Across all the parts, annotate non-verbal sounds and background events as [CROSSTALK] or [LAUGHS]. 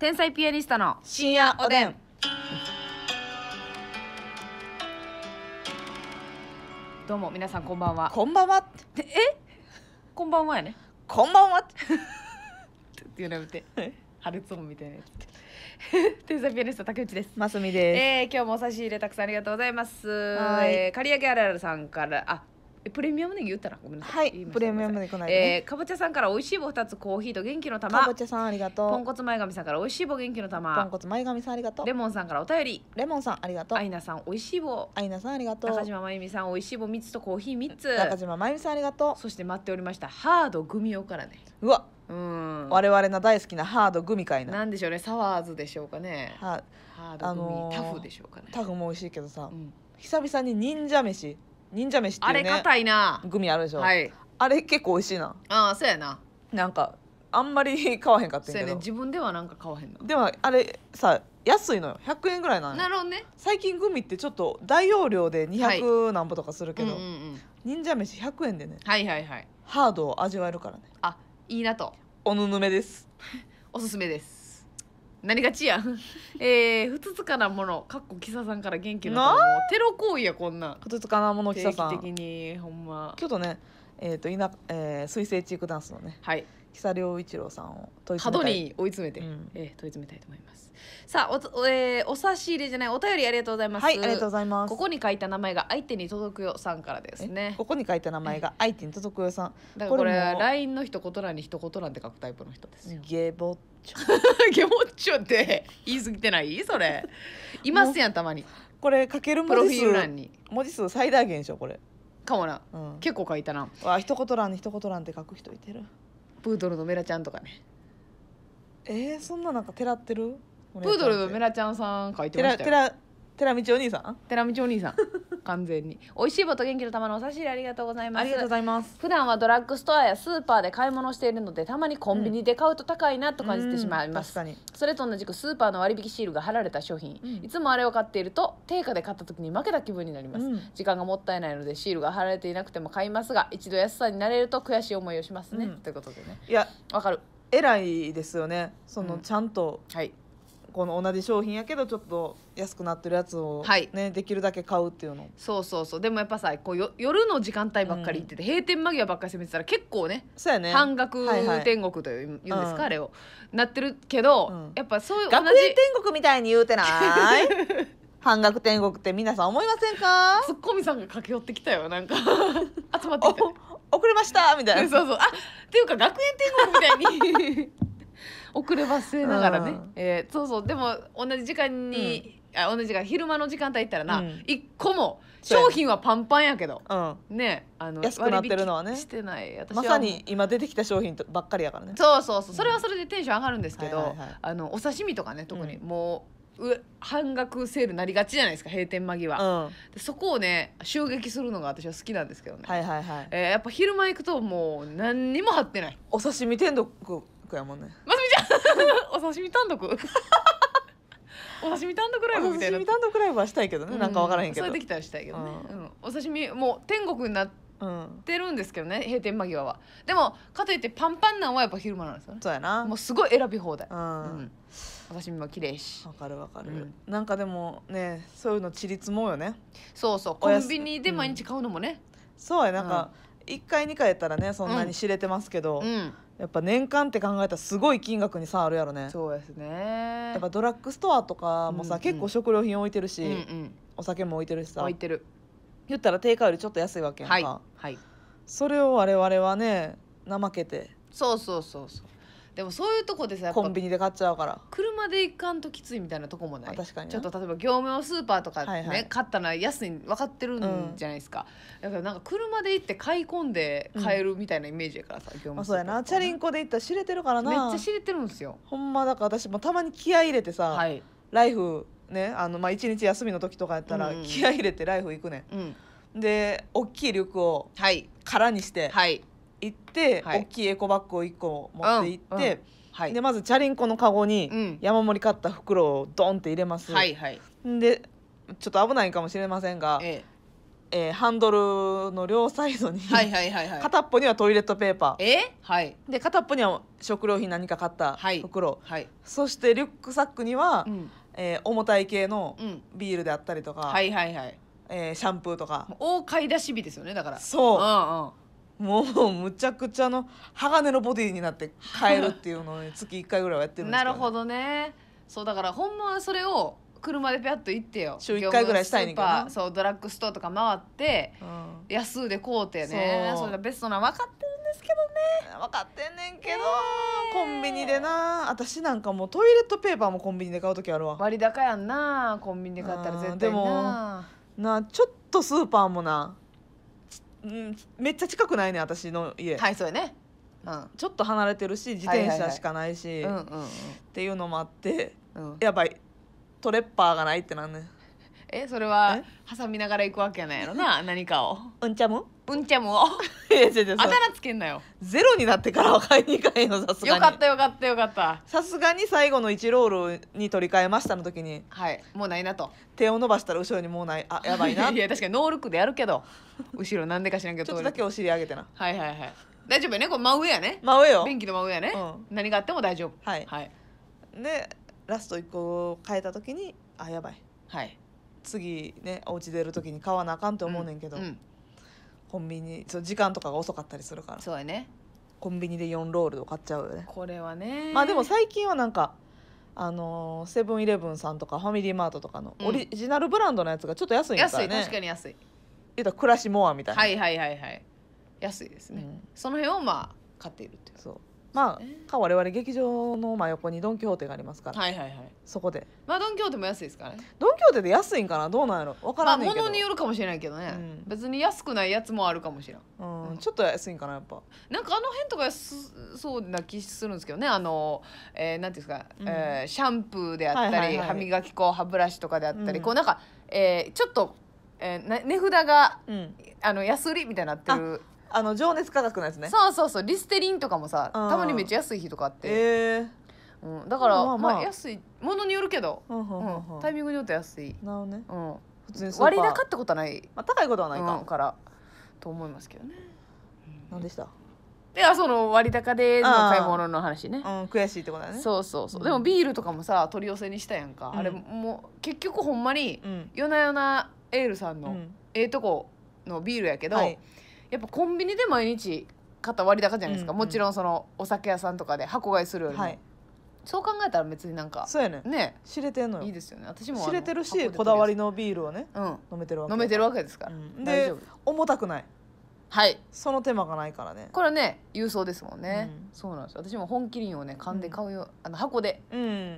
天才ピアニストの深夜おでん。どうも皆さんこんばんは。こんばんは。え？こんばんはやね。こんばんは。っていうのやめて。春ツみたいなやつ。[LAUGHS] 天才ピアニスト竹内です。ますみです。えー、今日もお差し入れたくさんありがとうございます。はい、えー、刈り上げあらさんからあプレミアムネギ言ったらごめんなさい。はい。プレミアムネギこないで、ね。えー、かぼちゃさんから美味しい棒二つコーヒーと元気の玉。かぼちゃさんありがとう。ポンコツ前髪さんから美味しい棒元気の玉。ポンコツ前髪さんありがとう。レモンさんからお便り。レモンさんありがとう。アイナさん美味しい棒。アイナさんありがとう。中島真由美さん美味しい棒三つとコーヒー三つ。中島真由美さんありがとう。そして待っておりましたハードグミをからね。うわ。うん。我々の大好きなハードグミ会な。なんでしょうねサワーズでしょうかね。はハードグミ、あのー、タフでしょうかね。タフも美味しいけどさ。うん久々に忍者飯忍者飯っていあうねれ硬いなグミあるでしょ、はいあれ結構美味しいなああそうやななんかあんまり [LAUGHS] 買わへんかったんそうやね自分ではなんか買わへんのでもあれさ安いのよ100円ぐらいなのなるほどね最近グミってちょっと大容量で200何歩とかするけど、うんうんうん、忍者飯100円でねはいはいはいハードを味わえるからねあいいなとおぬぬめです [LAUGHS] おすすめですなりがちや [LAUGHS] えー、ふつつかなものかっこきささんから元気のテロ行為やこんなふつつかなものきささん定期的にほんまちょとねえっ、ー、といな、えー、水星チークダンスのねはい久良一郎さんを問い詰めたいに追い詰めて、うんえー問い詰めたいと思いますさあおつお,、えーお差し入れじゃないお便りありがとうございますはいありがとうございますここに書いた名前が相手に届くよさんからですねここに書いた名前が相手に届くよさんだからこれこれも LINE の一言欄に一言欄って書くタイプの人ですよゲボッチョ [LAUGHS] ゲモッチョって言い過ぎてないそれいますやんたまにこれかけるプロ文フ字ィール欄に文字数最大限でしょこれかもなうん結構書いたなわあ一言欄に一言欄って書く人いてるプードルのメラちゃんとかねえー、そんななんかてらってるプードルのメラちゃんさん書いてましたよ寺道お兄さん寺道お兄さん完全に美味しい棒と元気の玉のお差し入れありがとうございますありがとうございます普段はドラッグストアやスーパーで買い物しているのでたまにコンビニで買うと高いなと感じてしまいます、うん、それと同じくスーパーの割引シールが貼られた商品、うん、いつもあれを買っていると定価で買った時に負けた気分になります、うん、時間がもったいないのでシールが貼られていなくても買いますが一度安さになれると悔しい思いをしますね、ということでねいやわかる偉いですよねその、ちゃんと、はいこの同じ商品やけどちょっと安くなってるやつを、はいね、できるだけ買うっていうのそうそうそうでもやっぱさこうよ夜の時間帯ばっかり行ってて、閉店間際ばっかり攻めてたら結構ねそうやね半額はいはい天国というんですか、うんあれをなってるけど、うんやっぱそういう同学園天国みたいに言うてない [LAUGHS] 半額天国って皆さん思いませんかツッコミさんが駆け寄ってきたよなんか [LAUGHS] 集まってきた遅れましたみたいなそうそうあっていうか学園天国みたいに遅ればせながらね、うんえー、そうそうでも同じ時間に、うん、あ同じ時間昼間の時間帯行ったらな、うん、1個も商品はパンパンやけど、うん、ねあの安くなってるのはねしてない私まさに今出てきた商品ばっかりやからねそうそうそうそれはそれでテンション上がるんですけど、はいはいはい、あのお刺身とかね特に、もう半額セールなりがちじゃないですか閉店間際、うん、そこをね襲撃するのが私は好きなんですけどねはいはいはい、えー、やっぱ昼間行くともう何にも貼ってないお刺身天国やもんね [LAUGHS] お刺身単独 [LAUGHS] お刺身単独ライブみたいなお刺身単独ライブはしたいけどね、うん、なんか分からへんけどそれできたらしたいけどね、うん、お刺身もう天国になってるんですけどね閉店間際はでもかといってパンパンなんはやっぱ昼間なんですよねそうやなもうすごい選び放題、うん、お刺身も綺麗しわかるわかる、うん、なんかでもねそういうのちりつもうよねそうそうコンビニで毎日買うのもね、そうやなんか、1回2回やったらねそんなに知れてますけど、うんやっぱ年間って考えたらすごい金額に差あるやろねそうですねやっぱドラッグストアとかもさ、うんうん、結構食料品置いてるし、うんうん、お酒も置いてるしさ置いてる言ったら定価よりちょっと安いわけやんか、はい、はい、それを我々はね怠けてそうそうそうそうでもそういうとこでさコンビニで買っちゃうから車で行かんときついみたいなとこもない確かにちょっと例えば業務用スーパーとかね、はいはい、買ったのは安い分かってるんじゃないですか、うん、だからなんか車で行って買い込んで買えるみたいなイメージやからさ、うん、業務そうやなチャリンコで行ったら知れてるからなめっちゃ知れてるんですよほんまだから私もたまに気合い入れてさ、はい、ライフねあの、まあ、一日休みの時とかやったら気合い入れてライフ行くね、うん、で大きいリュックを空にして、はい、行って、はい、大きいエコバッグを1個持って行って、うんうん、でまずチャリンコのカゴに山盛り買った袋をドンって入れます、はいはい、でちょっと危ないかもしれませんが、えええー、ハンドルの両サイドに、はいはいはいはい、片っぽにはトイレットペーパー、えはい、で片っぽには食料品何か買った袋、はいはい、そしてリュックサックには、うん、えー、重たい系のビールであったりとか、うん、はいはいはいえー、シャンプーとか大買い出し日ですよねだからそう、うんうん、もうむちゃくちゃの鋼のボディになって変えるっていうのを、ね、月1回ぐらいはやってるんですけど、ね、[LAUGHS] なるほどねそうだからほんまはそれを車でピャッと行ってよ週1回ぐらいしたいねんけどそうドラッグストアとか回って、うん、安で買うてねそれベストな分かってるんですけどね分かってんねんけど、えー、コンビニでな私なんかもうトイレットペーパーもコンビニで買う時あるわ割高やんなコンビニで買ったら絶対でもなちょっとスーパーもなうんめっちゃ近くないね私の家、はいそうやねうんちょっと離れてるし自転車しかないし、っていうのもあってうんやばいトレッパーがないってなんねんえそれはえ挟みながら行くわけやないやろな [LAUGHS] 何かをうんちゃむうんちゃも [LAUGHS] いや違う違うあつけんなよゼロになってからは買いに行かへんよさすがよかったよかったよかったさすがに最後の1ロールに取り替えましたの時にはいもうないなと手を伸ばしたら後ろにもうないあやばいな [LAUGHS] いや確かにノールックでやるけど後ろなんでか知らんけどょっとだけお尻上げてなはいはいはい大丈夫やねこう真上やね真上よ便器の真上やね、う何があっても大丈夫はいはい、でラスト1個変えた時にあやばいはい次ねお家出る時に買わなあかんと思うねんけど、うんコンビニそう時間とかが遅かったりするからそうやねコンビニで4ロールを買っちゃうよねこれはねまあでも最近はなんかあのセブンイレブンさんとかファミリーマートとかのオリジナルブランドのやつがちょっと安いんですな、ね、うん、安い確かに安い言うたら暮らしモアみたいなはいはいはいはい安いですね、うん、その辺をまあ買っているっていうそうまあか我々劇場の真横にドン・キホーテがありますから、はいはいはいそこでまあドン・キホーテも安いですからねドン・キホーテで安いんかなどうなんやろ分からないねんけど、物によるかもしれないけどね、うん別に安くないやつもあるかもしれんうん、ちょっと安いんかなやっぱなんかあの辺とか安そうな気するんですけどねあの、えー、なんていうんですか、うんえーシャンプーであったり、はいはいはい歯磨き粉歯ブラシとかであったり、うんこうなんか、えーちょっと、えー値札がうんあの安売りみたいになってるあの情熱価格のやつねそうそうそうリステリンとかもさたまにめっちゃ安い日とかあってええうん、だから、まあ、まあまあ、安いものによるけど、うんうん、タイミングによって安いなるね、うん、普通に割高ってことはない、まあ、高いことはないか、からと思いますけどね何でしたであその割高での買い物の話ね、うん、悔しいってことだねそうそうそう、うん、でもビールとかもさ取り寄せにしたやんか、うん、あれもう結局ほんまに、夜な夜なエールさんの、ええとこのビールやけど、はいやっぱコンビニで毎日肩割高じゃないですか、うんうん、もちろんそのお酒屋さんとかで箱買いするよりも、はい、そう考えたら別になんかそうやねね知れてんのよいいですよね私も知れてるしこだわりのビールをね、うん、飲めてるわけ飲めてるわけですから、うん、で重たくないはいその手間がないからねこれはね郵送ですもんね、うん、そうなんです私も本麒麟をね缶で買うよ、あの箱で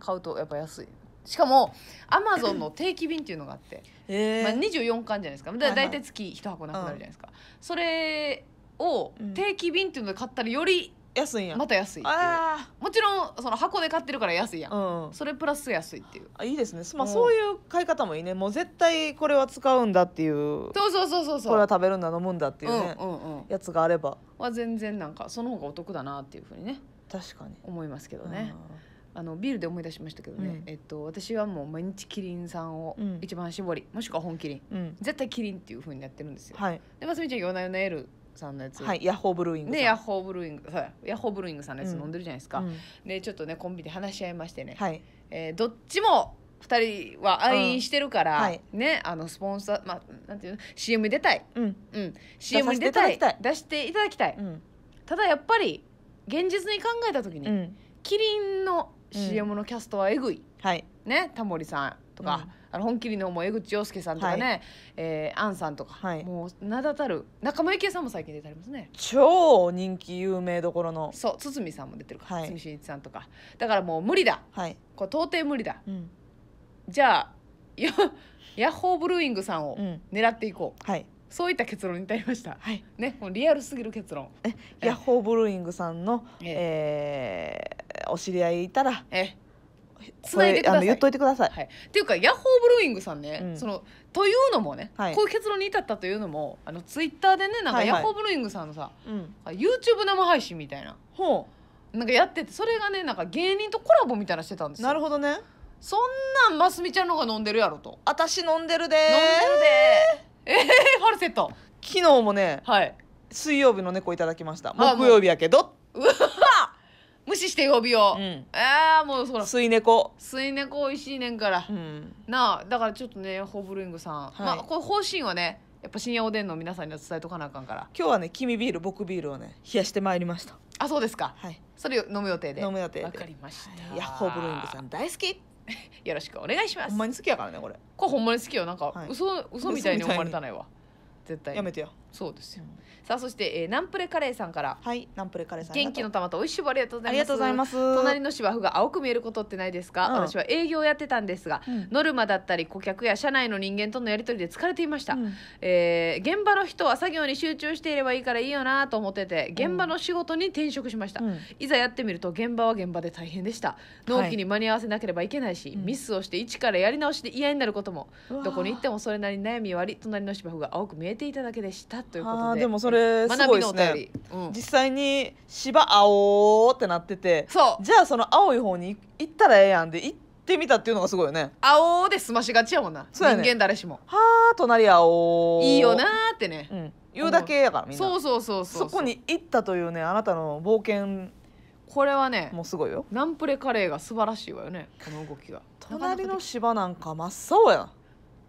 買うとやっぱ安いしかもアマゾンの定期便っていうのがあって、えーまあ、24巻じゃないですかだ大体月1箱なくなるじゃないですか、はいはいうん、それを定期便っていうので買ったらより安いやまた安いあもちろんその箱で買ってるから安いやん、うん、それプラス安いっていうあいいですね、まあ、そういう買い方もいいねもう絶対これは使うんだっていうそうそうそうそうそうこれは食べるんだ飲むんだっていうね、うんうんうん、やつがあればは全然なんかその方がお得だなっていうふうにね確かに思いますけどね、うんあのビールで思い出しましたけどね、うんえっと、私はもう毎日キリンさんを一番絞り、もしくは本キリンうん絶対キリンっていうふうにやってるんですよ、はい、でますみちゃんヨナヨナエルさんのやつ、はい、ヤッホーブルーイングヤッホーブルーイングヤホーブルイングさんのやつ飲んでるじゃないですか、うんでちょっとねコンビで話し合いましてね、はいえーどっちも2人は愛飲してるから、うんはいねあのスポンサー、まあ、なんていうの CM に出たい、うんうん、CM 出たい出たい出していただきたい、うんただやっぱり現実に考えた時に、うんキリンの CM のキャストはえぐい、はいねタモリさんとか、あの本麒麟のも江口洋介さんとかね、はえー、アンさんとか、はい、もう名だたる仲間由紀恵さんも最近出てありますね超人気有名どころのそう堤さんも出てるから、はい、堤真一さんとかだからもう無理だ、はい、これ到底無理だ、うん、じゃあヤヤッホーブルーイングさんを狙っていこう、うん、はいそういった結論に至りました。はい、ね、もうリアルすぎる結論。えヤッホーブルーイングさんの、ええお知り合いいたらえつないでください。言っといてください。はい、っていうかヤッホーブルーイングさんね、うん、そのというのもね、はい、こういう結論に至ったというのもあのツイッターでねなんかヤッホーブルーイングさんのさ、はいはい、YouTube 生配信みたいな、ほうん、なんかやっててそれがねなんか芸人とコラボみたいなしてたんですよ。なるほどね。そんなんますみちゃんのが飲んでるやろと。私飲んでるで飲んでるでええー、ファルセット。昨日もね、はい、水曜日の猫いただきました。木曜日やけど。うわ。無視して曜びようん、ああもうそらい猫吸い猫美味しいねんから、うん、なあだからちょっとねホーブルイングさん、はい、まあこれ方針はねやっぱ深夜おでんの皆さんには伝えとかなあかんから今日はね君ビール僕ビールをね冷やしてまいりましたあそうですかはいそれ飲む予定で飲む予定でわかりました、い、ヤッホーブルイングさん大好き [LAUGHS] よろしくお願いしますほんまに好きやからねこれこれほんまに好きよなんか、はい、嘘嘘みたいに思われたないわ絶対やめてよそうですよさあそして、えー、ナンプレカレーさんからはいナンプレカレーさん元気の玉とおいしいありがとうございますありがとうございます隣の芝生が青く見えることってないですか、うん、私は営業をやってたんですが、うん、ノルマだったり顧客や社内の人間とのやり取りで疲れていました、うん、えー、現場の人は作業に集中していればいいからいいよなと思ってて現場の仕事に転職しました、いざやってみると現場は現場で大変でした納期に間に合わせなければいけないし、はい、ミスをして一からやり直しで嫌になることもどこに行ってもそれなりに悩みはあり隣の芝生が青く見えていただけでしたということであでもそれすごいですね、うん実際に芝青ってなっててそうじゃあその青い方に行ったらええやんで行ってみたっていうのがすごいよね青で済ましがちやもんな、ね人間誰しもはあ隣青いいよな、ーってねうん、言うだけやからみんなそうそうそうそうそこに行ったというねあなたの冒険これはねもうすごいよナンプレカレーが素晴らしいわよねこの動きが隣の芝なんか真っ青やな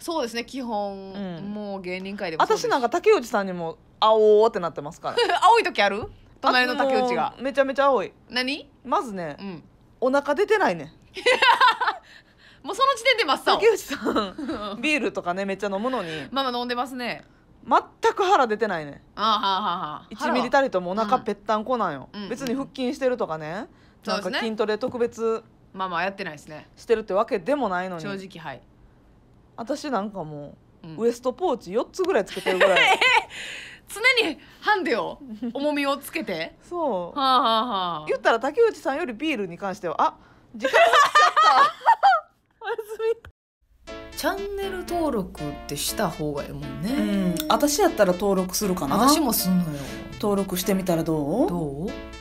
そうですね基本、うんもう芸人界でも私なんか竹内さんにも「あおー」ってなってますから [LAUGHS] 青い時ある隣の竹内がめちゃめちゃ青い何まずねうんお腹出てないね [LAUGHS] もうその時点で真っ青竹内さんビールとかねめっちゃ飲むのにまあ飲んでますね全く腹出てないねあーはーはーはー1ミリたりともお腹ぺったんこなんよ、うん別に腹筋してるとかね、うなでんすねか筋トレ特別まあまあやってないですねしてるってわけでもないのに正直はい私なんかもう、うんウエストポーチ4つぐらいつけてるぐらい [LAUGHS] 常にハンデを重みをつけてそうはあははあ言ったら竹内さんよりビールに関してはあ時間がっちゃったおやすみチャンネル登録ってした方がいいもんうねん、私やったら登録するかな私もすんのよ登録してみたらどうどう